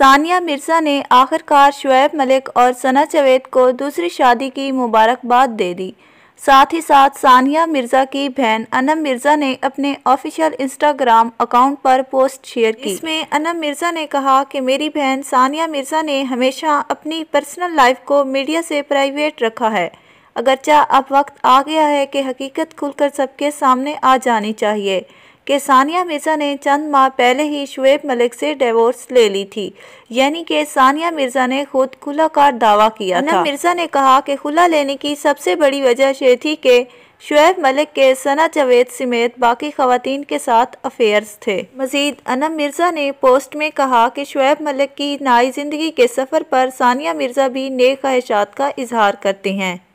सानिया मिर्ज़ा ने आखिरकार शुएब मलिक और सना चवेद को दूसरी शादी की मुबारकबाद दे दी साथ ही साथ सानिया मिर्ज़ा की बहन अनम मिर्ज़ा ने अपने ऑफिशियल इंस्टाग्राम अकाउंट पर पोस्ट शेयर की इसमें अनम मिर्ज़ा ने कहा कि मेरी बहन सानिया मिर्ज़ा ने हमेशा अपनी पर्सनल लाइफ को मीडिया से प्राइवेट रखा है अगरचा अब वक्त आ गया है कि हकीकत खुलकर सबके सामने आ जानी चाहिए कि सानिया मिर्ज़ा ने चंद माह पहले ही शुएब मलिक से डिवोर्स ले ली थी यानी कि सानिया मिर्ज़ा ने खुद खुला दावा किया था मिर्ज़ा ने कहा कि खुला लेने की सबसे बड़ी वजह ये थी कि शुएब मलिक के सना जावेद समेत बाकी खातन के साथ अफेयर्स थे मजीद अनम मिर्ज़ा ने पोस्ट में कहा कि शुएब मलिक की नाई ज़िंदगी के सफ़र पर सानिया मिर्ज़ा भी नेक ख्वाहिशात का इजहार करती हैं